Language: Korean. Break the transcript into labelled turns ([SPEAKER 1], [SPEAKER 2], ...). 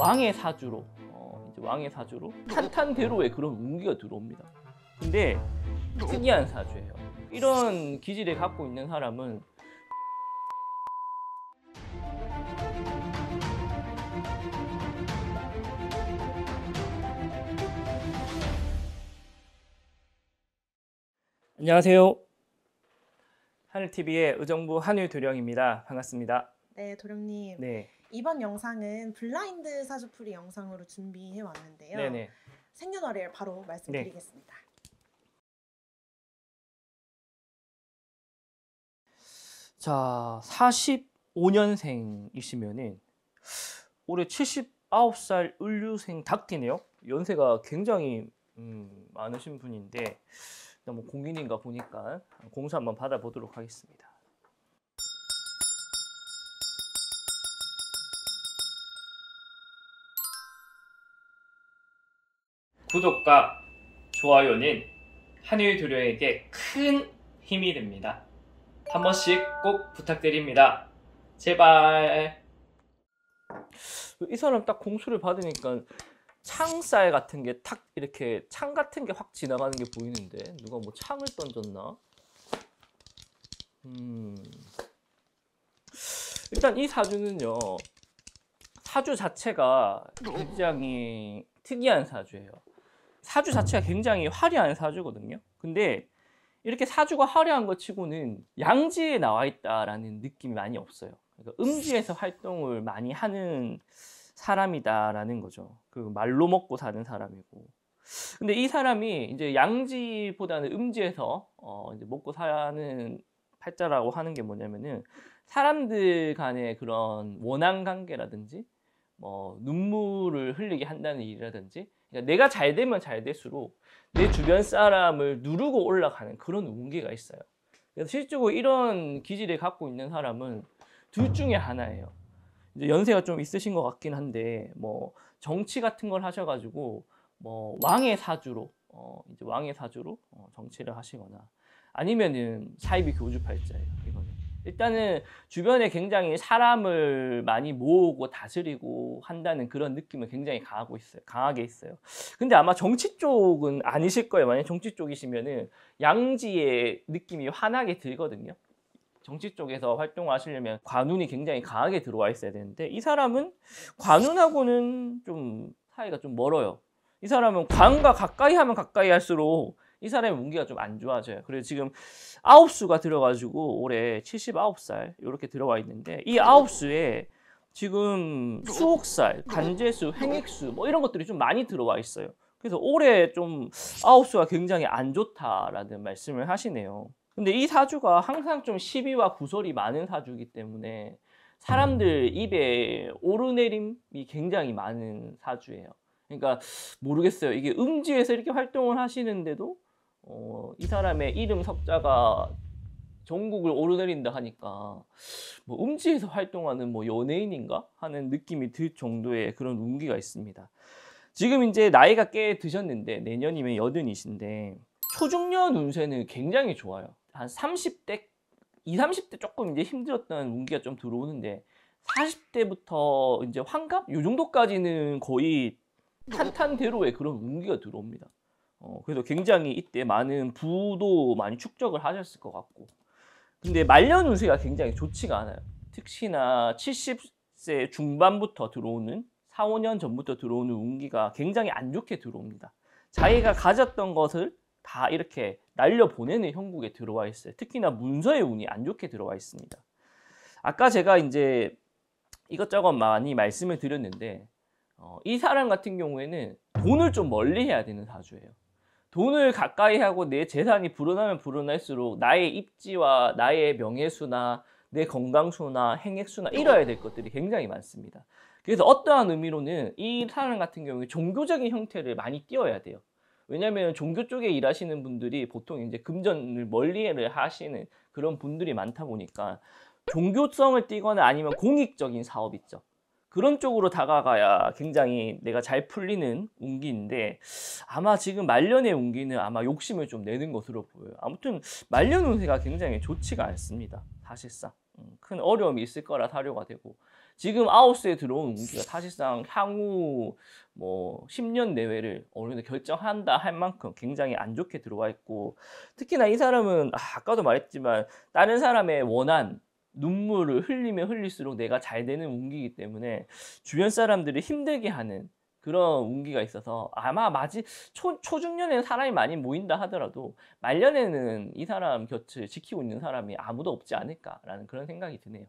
[SPEAKER 1] 왕의 사주로 어, 이제 왕의 사주로 탄탄대로의 그런 운기가 들어옵니다. 근데 특이한 사주예요. 이런 기질을 갖고 있는 사람은 안녕하세요. 하늘TV의 의정부 한일 도령입니다. 반갑습니다. 네, 도령님. 네. 이번 영상은 블라인드 사주풀이 영상으로 준비해 왔는데요. 네네. 생년월일 바로 말씀드리겠습니다. 네. 자, 45년생이시면은 올해 79살 을류생 닭띠네요. 연세가 굉장히 음, 많으신 분인데 뭐 공인인가 보니까 공사 한번 받아보도록 하겠습니다. 구독과 좋아요는 한일의 도료에게 큰 힘이 됩니다. 한 번씩 꼭 부탁드립니다. 제발. 이 사람 딱 공수를 받으니까 창살 같은 게 탁 이렇게 창 같은 게 확 지나가는 게 보이는데 누가 뭐 창을 던졌나? 음. 일단 이 사주는요. 사주 자체가 굉장히 특이한 사주예요. 사주 자체가 굉장히 화려한 사주거든요. 근데 이렇게 사주가 화려한 것 치고는 양지에 나와 있다라는 느낌이 많이 없어요. 그러니까 음지에서 활동을 많이 하는 사람이다라는 거죠. 그 말로 먹고 사는 사람이고. 근데 이 사람이 이제 양지보다는 음지에서 어 이제 먹고 사는 팔자라고 하는 게 뭐냐면은 사람들 간의 그런 원한 관계라든지 뭐 눈물을 흘리게 한다는 일이라든지 그러니까 내가 잘 되면 잘 될수록 내 주변 사람을 누르고 올라가는 그런 운계가 있어요. 그래서 실제로 이런 기질을 갖고 있는 사람은 둘 중에 하나예요. 이제 연세가 좀 있으신 것 같긴 한데 뭐 정치 같은 걸 하셔가지고 뭐 왕의 사주로 어 이제 왕의 사주로 어 정치를 하시거나 아니면은 사이비 교주팔자예요. 일단은 주변에 굉장히 사람을 많이 모으고 다스리고 한다는 그런 느낌을 굉장히 강하고 있어요. 강하게 있어요. 근데 아마 정치 쪽은 아니실 거예요. 만약 정치 쪽이시면은 양지의 느낌이 환하게 들거든요. 정치 쪽에서 활동하시려면 관운이 굉장히 강하게 들어와 있어야 되는데 이 사람은 관운하고는 좀 사이가 좀 멀어요. 이 사람은 관과 가까이 하면 가까이 할수록 이 사람의 운기가 좀 안 좋아져요. 그래서 지금 아홉 수가 들어가지고 올해 79살 이렇게 들어와 있는데 이 아홉 수에 지금 수옥살, 간제수, 횡액수뭐 이런 것들이 좀 많이 들어와 있어요. 그래서 올해 좀 아홉 수가 굉장히 안 좋다라는 말씀을 하시네요. 근데 이 사주가 항상 좀 시비와 구설이 많은 사주이기 때문에 사람들 입에 오르내림이 굉장히 많은 사주예요. 그러니까 모르겠어요. 이게 음지에서 이렇게 활동을 하시는데도 어, 이 사람의 이름 석자가 전국을 오르내린다 하니까 뭐 음지에서 활동하는 뭐 연예인인가 하는 느낌이 들 정도의 그런 운기가 있습니다. 지금 이제 나이가 꽤 드셨는데 내년이면 여든이신데 초중년 운세는 굉장히 좋아요. 한 30대, 20, 30대 조금 이제 힘들었던 운기가 좀 들어오는데 40대부터 이제 환갑 요 정도까지는 거의 탄탄대로의 그런 운기가 들어옵니다. 어, 그래서 굉장히 이때 많은 부도 많이 축적을 하셨을 것 같고. 근데 말년 운세가 굉장히 좋지가 않아요. 특히나 70세 중반부터 들어오는 4, 5년 전부터 들어오는 운기가 굉장히 안 좋게 들어옵니다. 자기가 가졌던 것을 다 이렇게 날려보내는 형국에 들어와 있어요. 특히나 문서의 운이 안 좋게 들어와 있습니다. 아까 제가 이제 이것저것 많이 말씀을 드렸는데 어, 이 사람 같은 경우에는 돈을 좀 멀리 해야 되는 사주예요. 돈을 가까이 하고 내 재산이 불어나면 불어날수록 나의 입지와 나의 명예수나 내 건강수나 행액수나 잃어야 될 것들이 굉장히 많습니다. 그래서 어떠한 의미로는 이 사람 같은 경우에 종교적인 형태를 많이 띄워야 돼요. 왜냐하면 종교 쪽에 일하시는 분들이 보통 이제 금전을 멀리를 하시는 그런 분들이 많다 보니까 종교성을 띄거나 아니면 공익적인 사업 있죠. 그런 쪽으로 다가가야 굉장히 내가 잘 풀리는 운기인데 아마 지금 말년의 운기는 아마 욕심을 좀 내는 것으로 보여요. 아무튼 말년 운세가 굉장히 좋지가 않습니다. 사실상 음, 큰 어려움이 있을 거라 사료가 되고 지금 아홉스에 들어온 운기가 사실상 향후 뭐 10년 내외를 어느 정도 결정한다 할 만큼 굉장히 안 좋게 들어와 있고 특히나 이 사람은 아, 아까도 말했지만 다른 사람의 원한 눈물을 흘리면 흘릴수록 내가 잘 되는 운기이기 때문에 주변 사람들을 힘들게 하는 그런 운기가 있어서 아마 마지 초, 초중년에는 사람이 많이 모인다 하더라도 말년에는 이 사람 곁을 지키고 있는 사람이 아무도 없지 않을까라는 그런 생각이 드네요.